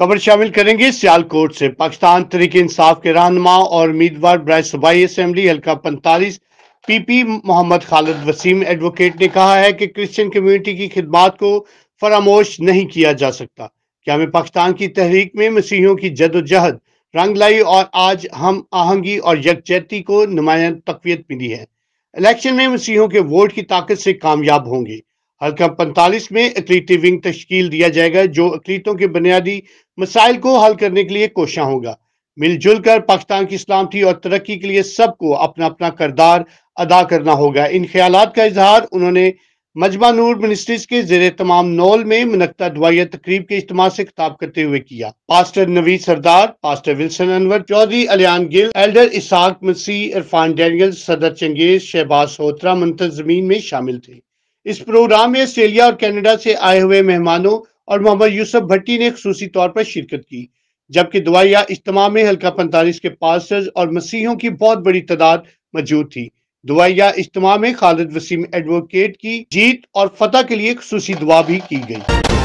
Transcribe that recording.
खबर शामिल करेंगे सियालकोट से पाकिस्तान तरीके इंसाफ के रहनमा और उम्मीदवार ब्राय सूबाई असम्बली हल्का पैंतालीस पीपी मोहम्मद खालिद वसीम एडवोकेट ने कहा है कि क्रिश्चियन कम्युनिटी की खिदमत को फरामोश नहीं किया जा सकता क्या हमें पाकिस्तान की तहरीक में मसीहियों की जदोजहद रंग लाई और आज हम आहंगी और यकजहती को नुमाया तकवीत मिली है इलेक्शन में मसीहों के वोट की ताकत से कामयाब होंगे हल्का पैंतालीस में अकलीटी विंग तश्कील दिया जाएगा जो अकलीतों के बुनियादी मसाइल को हल करने के लिए कोशा होगा मिलजुल कर पाकिस्तान की सलामती और तरक्की के लिए सबको अपना अपना करदार अदा करना होगा इन ख्याल का इजहार उन्होंने मजमा नूर मिनिस्ट्रीज के जेर तमाम नौल में मनकता दुआई तकरीब के इज्तम से खिताब करते हुए किया pastor Naveed Sardar pastor Wilson Anwar Chaudhry Aliyan Gill elder Isaac Masih Irfan Daniel सदर चंगेज शहबाज सोत्रा मुंतजमीन में शामिल थे इस प्रोग्राम में ऑस्ट्रेलिया और कनाडा से आए हुए मेहमानों और मोहम्मद यूसुफ भट्टी ने खसूसी तौर पर शिरकत की जबकि दुआया इज्तम में हल्का पैंतालीस के पास और मसीहों की बहुत बड़ी तादाद मौजूद थी दुआया इज्तम में खालिद वसीम एडवोकेट की जीत और फतह के लिए खसूसी दुआ भी की गई